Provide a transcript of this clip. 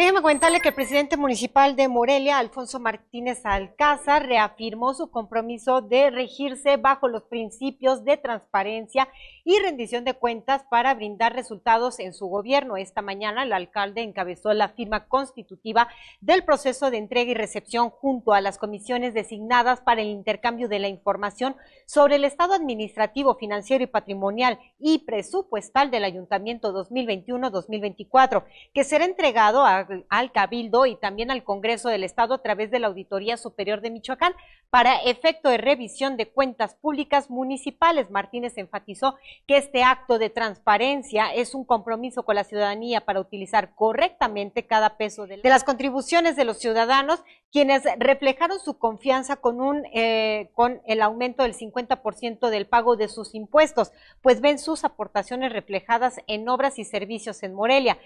Déjeme contarle que el presidente municipal de Morelia, Alfonso Martínez Alcázar, reafirmó su compromiso de regirse bajo los principios de transparencia y rendición de cuentas para brindar resultados en su gobierno. Esta mañana el alcalde encabezó la firma constitutiva del proceso de entrega y recepción junto a las comisiones designadas para el intercambio de la información sobre el estado administrativo, financiero y patrimonial y presupuestal del Ayuntamiento 2021-2024, que será entregado a al Cabildo y también al Congreso del Estado a través de la Auditoría Superior de Michoacán para efecto de revisión de cuentas públicas municipales. Martínez enfatizó que este acto de transparencia es un compromiso con la ciudadanía para utilizar correctamente cada peso de las contribuciones de los ciudadanos, quienes reflejaron su confianza con, un, eh, con el aumento del 50% del pago de sus impuestos, pues ven sus aportaciones reflejadas en obras y servicios en Morelia.